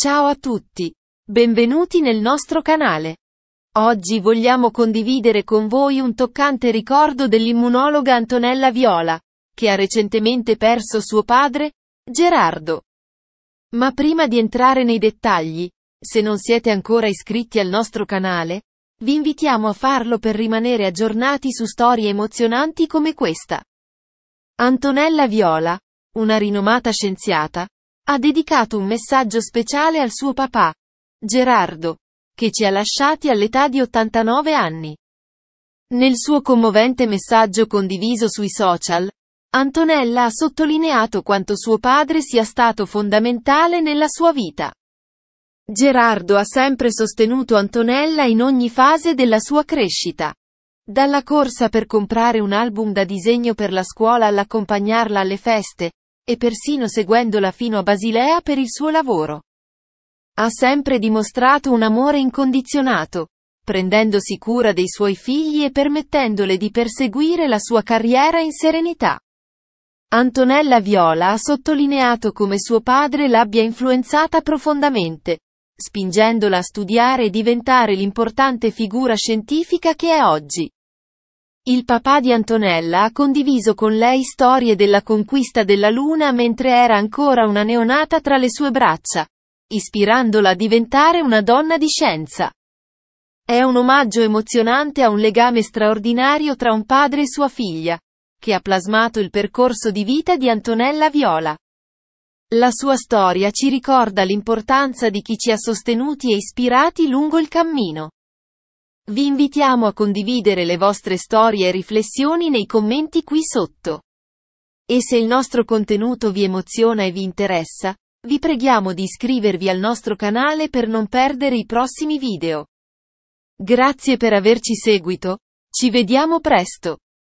Ciao a tutti! Benvenuti nel nostro canale. Oggi vogliamo condividere con voi un toccante ricordo dell'immunologa Antonella Viola, che ha recentemente perso suo padre, Gerardo. Ma prima di entrare nei dettagli, se non siete ancora iscritti al nostro canale, vi invitiamo a farlo per rimanere aggiornati su storie emozionanti come questa. Antonella Viola, una rinomata scienziata, ha dedicato un messaggio speciale al suo papà, Gerardo, che ci ha lasciati all'età di 89 anni. Nel suo commovente messaggio condiviso sui social, Antonella ha sottolineato quanto suo padre sia stato fondamentale nella sua vita. Gerardo ha sempre sostenuto Antonella in ogni fase della sua crescita. Dalla corsa per comprare un album da disegno per la scuola all'accompagnarla alle feste, e persino seguendola fino a Basilea per il suo lavoro. Ha sempre dimostrato un amore incondizionato, prendendosi cura dei suoi figli e permettendole di perseguire la sua carriera in serenità. Antonella Viola ha sottolineato come suo padre l'abbia influenzata profondamente, spingendola a studiare e diventare l'importante figura scientifica che è oggi. Il papà di Antonella ha condiviso con lei storie della conquista della Luna mentre era ancora una neonata tra le sue braccia, ispirandola a diventare una donna di scienza. È un omaggio emozionante a un legame straordinario tra un padre e sua figlia, che ha plasmato il percorso di vita di Antonella Viola. La sua storia ci ricorda l'importanza di chi ci ha sostenuti e ispirati lungo il cammino. Vi invitiamo a condividere le vostre storie e riflessioni nei commenti qui sotto. E se il nostro contenuto vi emoziona e vi interessa, vi preghiamo di iscrivervi al nostro canale per non perdere i prossimi video. Grazie per averci seguito. Ci vediamo presto.